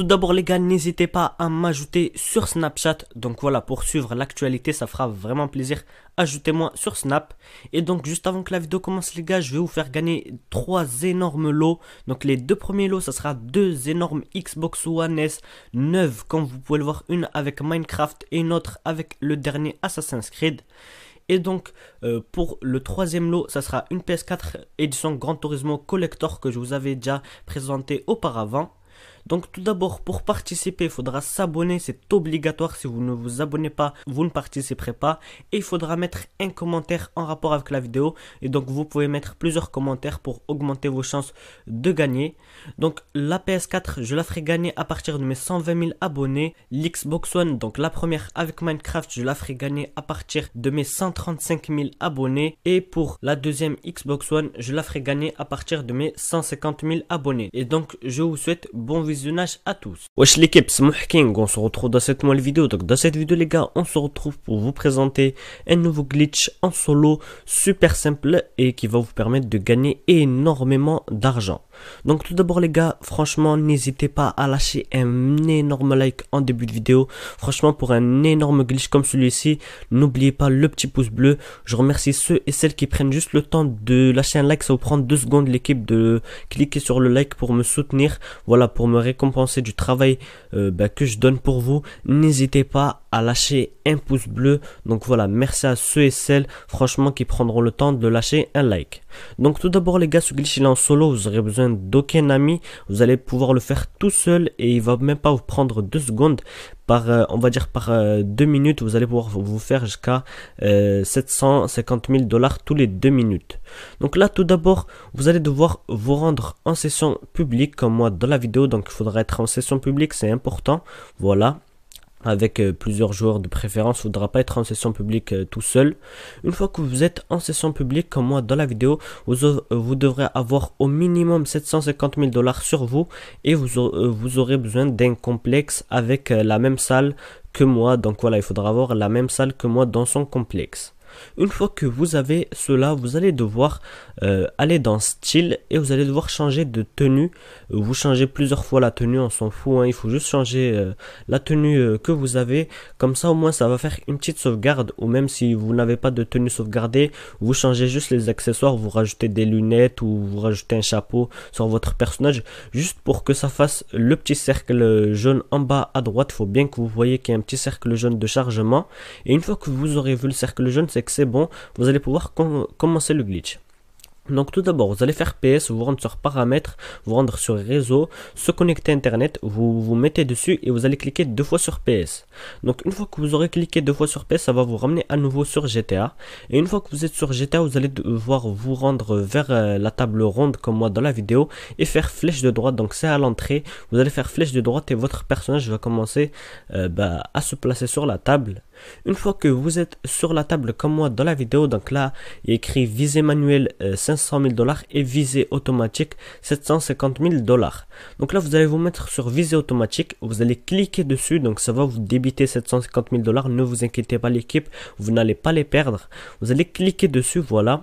tout d'abord les gars, n'hésitez pas à m'ajouter sur Snapchat. Donc voilà, pour suivre l'actualité, ça fera vraiment plaisir. Ajoutez-moi sur Snap. Et donc juste avant que la vidéo commence les gars, je vais vous faire gagner trois énormes lots. Donc les deux premiers lots, ça sera deux énormes Xbox One S 9 comme vous pouvez le voir, une avec Minecraft et une autre avec le dernier Assassin's Creed. Et donc, euh, pour le troisième lot, ça sera une PS4 édition Grand Turismo Collector que je vous avais déjà présenté auparavant. Donc tout d'abord, pour participer, il faudra s'abonner, c'est obligatoire. Si vous ne vous abonnez pas, vous ne participerez pas. Et il faudra mettre un commentaire en rapport avec la vidéo. Et donc vous pouvez mettre plusieurs commentaires pour augmenter vos chances de gagner. Donc la PS4, je la ferai gagner à partir de mes 120 000 abonnés. L'Xbox One, donc la première avec Minecraft, je la ferai gagner à partir de mes 135 000 abonnés. Et pour la deuxième Xbox One, je la ferai gagner à partir de mes 150 000 abonnés. Et donc je vous souhaite bon à tous. Wesh l'équipe, c'est King, on se retrouve dans cette nouvelle vidéo. Donc dans cette vidéo les gars, on se retrouve pour vous présenter un nouveau glitch en solo super simple et qui va vous permettre de gagner énormément d'argent. Donc tout d'abord les gars, franchement n'hésitez pas à lâcher un énorme like en début de vidéo. Franchement pour un énorme glitch comme celui-ci, n'oubliez pas le petit pouce bleu. Je remercie ceux et celles qui prennent juste le temps de lâcher un like, ça vous prend deux secondes l'équipe de cliquer sur le like pour me soutenir. Voilà pour me récompenser du travail euh, bah, que je donne pour vous. N'hésitez pas à lâcher un pouce bleu. Donc voilà, merci à ceux et celles, franchement, qui prendront le temps de lâcher un like. Donc tout d'abord, les gars, ce glitch il est en solo, vous aurez besoin d'aucun ami. Vous allez pouvoir le faire tout seul et il va même pas vous prendre deux secondes. Par, euh, on va dire par euh, deux minutes, vous allez pouvoir vous faire jusqu'à 750 euh, 000 dollars tous les deux minutes. Donc là, tout d'abord, vous allez devoir vous rendre en session publique comme moi dans la vidéo. Donc il faudra être en session publique, c'est important. Voilà avec euh, plusieurs joueurs de préférence, il faudra pas être en session publique euh, tout seul. Une fois que vous êtes en session publique, comme moi dans la vidéo, vous, devrez avoir au minimum 750 000 dollars sur vous et vous, euh, vous aurez besoin d'un complexe avec la même salle que moi. Donc voilà, il faudra avoir la même salle que moi dans son complexe. Une fois que vous avez cela, vous allez devoir euh, aller dans style et vous allez devoir changer de tenue. Euh, vous changez plusieurs fois la tenue, on s'en fout, hein. il faut juste changer euh, la tenue que vous avez. Comme ça au moins ça va faire une petite sauvegarde ou même si vous n'avez pas de tenue sauvegardée, vous changez juste les accessoires, vous rajoutez des lunettes ou vous rajoutez un chapeau sur votre personnage juste pour que ça fasse le petit cercle jaune en bas à droite. Faut bien que vous voyez qu'il y a un petit cercle jaune de chargement et une fois que vous aurez vu le cercle jaune, c'est c'est bon, vous allez pouvoir commencer le glitch. Donc tout d'abord, vous allez faire PS, vous rendre sur paramètres, vous rendre sur réseau, se connecter internet, vous vous mettez dessus et vous allez cliquer deux fois sur PS. Donc une fois que vous aurez cliqué deux fois sur PS, ça va vous ramener à nouveau sur GTA. Et une fois que vous êtes sur GTA, vous allez devoir vous rendre vers euh, la table ronde comme moi dans la vidéo et faire flèche de droite. Donc c'est à l'entrée, vous allez faire flèche de droite et votre personnage va commencer euh, bah, à se placer sur la table une fois que vous êtes sur la table comme moi dans la vidéo, donc là, il y a écrit visée manuel 500 000 dollars et visée automatique 750 000 dollars. Donc là, vous allez vous mettre sur visée automatique, vous allez cliquer dessus, donc ça va vous débiter 750 000 dollars. Ne vous inquiétez pas l'équipe, vous n'allez pas les perdre. Vous allez cliquer dessus, voilà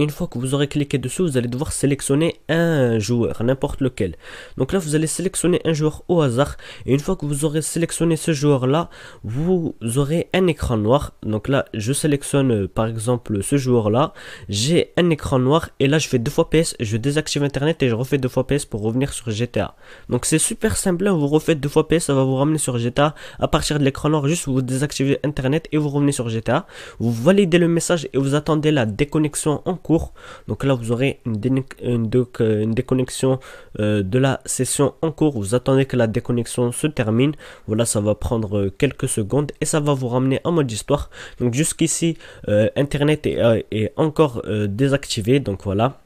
une fois que vous aurez cliqué dessus, vous allez devoir sélectionner un joueur, n'importe lequel. Donc là, vous allez sélectionner un joueur au hasard. Et une fois que vous aurez sélectionné ce joueur-là, vous aurez un écran noir. Donc là, je sélectionne par exemple ce joueur-là. J'ai un écran noir et là, je fais deux fois PS, je désactive Internet et je refais deux fois PS pour revenir sur GTA. Donc c'est super simple, hein. vous refaites deux fois PS, ça va vous ramener sur GTA. À partir de l'écran noir, juste vous désactivez Internet et vous revenez sur GTA. Vous validez le message et vous attendez la déconnexion en cours. Donc là, vous aurez une, une, déconnexion euh, de la session en cours. Vous attendez que la déconnexion se termine. Voilà, ça va prendre euh, quelques secondes et ça va vous ramener en mode histoire. Donc jusqu'ici, euh, Internet est encore désactivé. Donc voilà.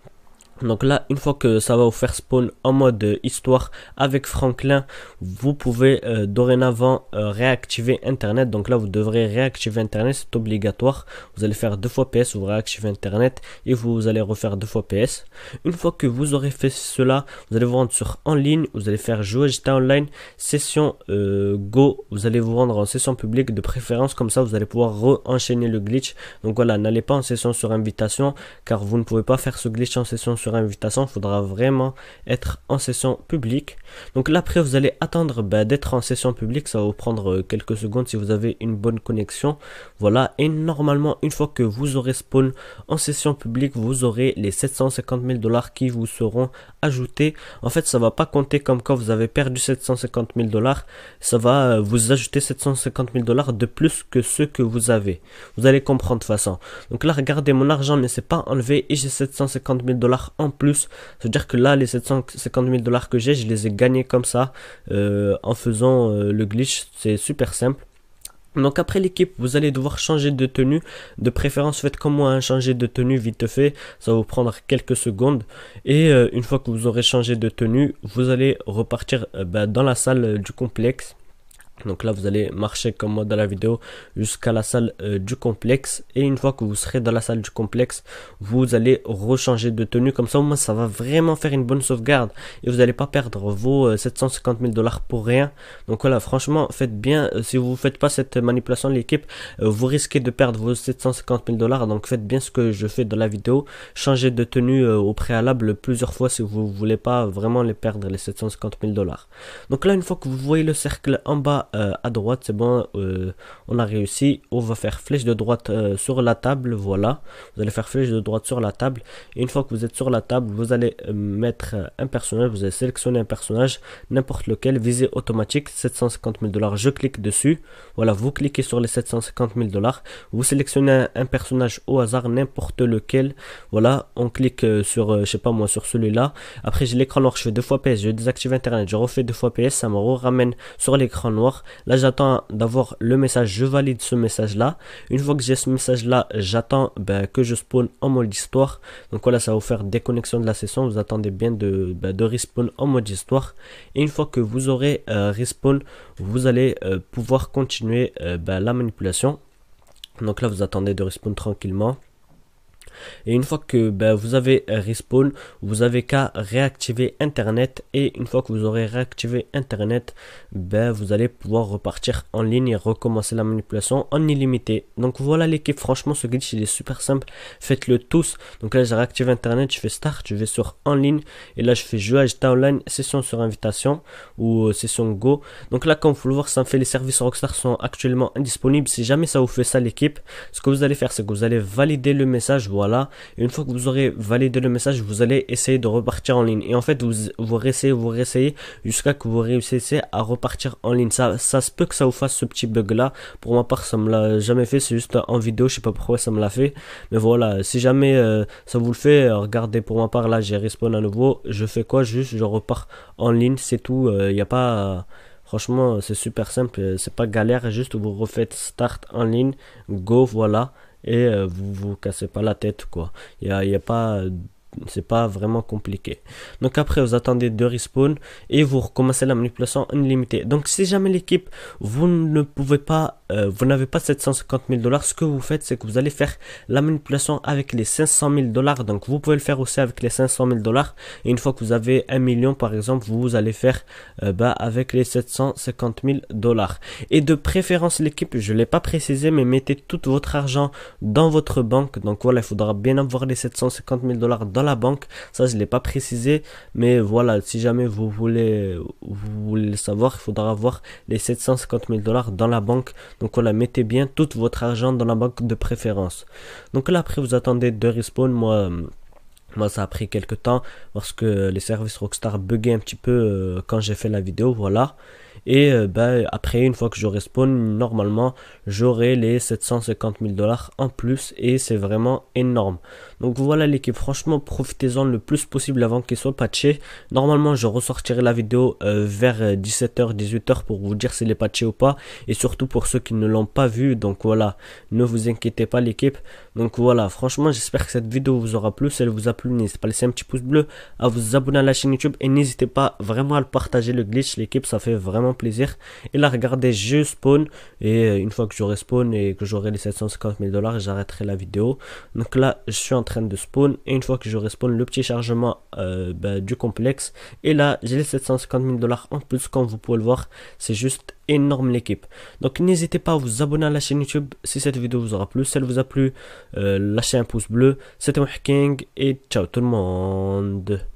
Donc là, une fois que ça va vous faire spawn en mode euh, histoire avec Franklin, vous pouvez euh, dorénavant euh, réactiver Internet. Donc là, vous devrez réactiver Internet, c'est obligatoire. Vous allez faire deux fois PS, vous réactivez Internet et vous allez refaire deux fois PS. Une fois que vous aurez fait cela, vous allez vous rendre sur en ligne, vous allez faire jouer j'étais online, session Go, vous allez vous rendre en session publique de préférence, comme ça vous allez pouvoir re-enchaîner le glitch. Donc voilà, n'allez pas en session sur invitation car vous ne pouvez pas faire ce glitch en session sur invitation, faudra vraiment être en session publique. Donc là, après, vous allez attendre bah, d'être en session publique, ça va vous prendre euh, quelques secondes si vous avez une bonne connexion. Voilà, et normalement, une fois que vous aurez spawn en session publique, vous aurez les 750 000 dollars qui vous seront ajoutés. En fait, ça va pas compter comme quand vous avez perdu 750 000 dollars, ça va euh, vous ajouter 750 000 dollars de plus que ce que vous avez. Vous allez comprendre de façon. Donc là, regardez, mon argent ne s'est pas enlevé et j'ai 750 000 dollars en plus. C'est-à-dire que là, les 750 000 dollars que j'ai, je les ai gagnés comme ça euh, en faisant euh, le glitch. C'est super simple. Donc après l'équipe, vous allez devoir changer de tenue. De préférence, faites comme moi, un hein, changer de tenue vite fait. Ça va vous prendre quelques secondes. Et euh, une fois que vous aurez changé de tenue, vous allez repartir bah, dans la salle du complexe. Donc là, vous allez marcher comme moi dans la vidéo jusqu'à la salle euh, du complexe. Et une fois que vous serez dans la salle du complexe, vous allez rechanger de tenue. Comme ça, au moins, ça va vraiment faire une bonne sauvegarde. Et vous n'allez pas perdre vos 750 euh, 000 dollars pour rien. Donc voilà, franchement, faites bien. Euh, si vous ne faites pas cette manipulation de l'équipe, vous risquez de perdre vos 750 000 dollars. Donc faites bien ce que je fais dans la vidéo. Changez de tenue au préalable plusieurs fois si vous voulez pas vraiment les perdre, les 750 000 dollars. Donc là, une fois que vous voyez le cercle en bas euh, à droite, c'est bon, euh, on a réussi. On va faire flèche de droite euh, sur la table, voilà. Vous allez faire flèche de droite sur la table. Et une fois que vous êtes sur la table, vous allez mettre un personnage, vous allez sélectionner un personnage, n'importe lequel, visée automatique, 750 000 dollars. Je clique dessus, voilà, vous cliquez sur les 750 000 dollars. Vous sélectionnez un, personnage au hasard, n'importe lequel, voilà. On clique sur, je sais pas moi, sur celui-là. Après, j'ai l'écran noir, je fais deux fois PS, je désactive Internet, je refais deux fois PS, ça me ramène sur l'écran noir. Là, j'attends d'avoir le message, je valide ce message-là. Une fois que j'ai ce message-là, j'attends ben, que je spawn en mode histoire. Donc voilà, ça va vous faire déconnexion de la session. Vous attendez bien ben, de, respawn en mode histoire. Et une fois que vous aurez euh, respawn, vous allez euh, pouvoir continuer euh, ben, la manipulation. Donc là, vous attendez de respawn tranquillement. Et une fois que ben, vous avez respawn, vous avez qu'à réactiver Internet. Et une fois que vous aurez réactivé Internet, ben, vous allez pouvoir repartir en ligne et recommencer la manipulation en illimité. Donc voilà l'équipe, franchement ce glitch il est super simple, faites-le tous. Donc là je réactive Internet, je fais Start, je vais sur En ligne. Et là je fais Jouage online session sur invitation ou euh, session Go. Donc là comme vous le voir, ça me fait les services Rockstar sont actuellement indisponibles. Si jamais ça vous fait ça l'équipe, ce que vous allez faire c'est que vous allez valider le message. Voilà une fois que vous aurez validé le message, vous allez essayer de repartir en ligne. Et en fait, vous, vous réessayez, vous réessayez jusqu'à que vous réussissiez à repartir en ligne. Ça, ça se peut que ça vous fasse ce petit bug là. Pour ma part, ça me l'a jamais fait. C'est juste en vidéo. Je sais pas pourquoi ça me l'a fait. Mais voilà, si jamais euh, ça vous le fait, euh, regardez pour ma part là, j'ai respawn à nouveau. Je fais quoi Juste, je repars en ligne. C'est tout. Il euh, n'y a pas. Franchement, c'est super simple, c'est pas galère, juste vous refaites start en ligne, go, voilà, et euh, vous vous cassez pas la tête quoi. Il n'y a, y a pas c'est pas vraiment compliqué. Donc après, vous attendez deux respawn et vous recommencez la manipulation illimitée. Donc si jamais l'équipe, vous ne pouvez pas, euh, vous n'avez pas 750 000 dollars, ce que vous faites, c'est que vous allez faire la manipulation avec les 500 000 dollars. Donc vous pouvez le faire aussi avec les 500 000 dollars. une fois que vous avez un million, par exemple, vous allez faire euh, bah, avec les 750 000 dollars. Et de préférence, l'équipe, je l'ai pas précisé, mais mettez tout votre argent dans votre banque. Donc voilà, il faudra bien avoir les 750 000 dollars dans la banque. Ça, je l'ai pas précisé, mais voilà, si jamais vous voulez, vous voulez le savoir, il faudra avoir les 750 mille dollars dans la banque. Donc voilà, mettez bien tout votre argent dans la banque de préférence. Donc là, après, vous attendez de respawn Moi, moi, ça a pris quelques temps parce que les services Rockstar buguaient un petit peu euh, quand j'ai fait la vidéo. Voilà. Et euh, bah, après, une fois que je respawn, normalement, j'aurai les 750 000 dollars en plus. Et c'est vraiment énorme. Donc voilà l'équipe, franchement, profitez-en le plus possible avant qu'il soit patché. Normalement, je ressortirai la vidéo euh, vers 17h, euh, 18h pour vous dire s'il est patché ou pas. Et surtout pour ceux qui ne l'ont pas vu. Donc voilà, ne vous inquiétez pas l'équipe. Donc voilà, franchement, j'espère que cette vidéo vous aura plu. Si elle vous a plu, n'hésitez pas à laisser un petit pouce bleu, à vous abonner à la chaîne YouTube. Et n'hésitez pas vraiment à le partager, le glitch, l'équipe, ça fait vraiment plaisir. et là regardez je spawn. Et euh, une fois que j'aurai spawn et que j'aurai les 750 000 dollars, j'arrêterai la vidéo. Donc là, je suis en train de spawn. Et une fois que je spawn, le petit chargement euh, bah, du complexe. Et là, j'ai les 750 000 dollars en plus, comme vous pouvez le voir. C'est juste énorme l'équipe. Donc n'hésitez pas à vous abonner à la chaîne YouTube si cette vidéo vous aura plu. Si elle vous a plu, euh, lâchez un pouce bleu. C'était King et ciao tout le monde.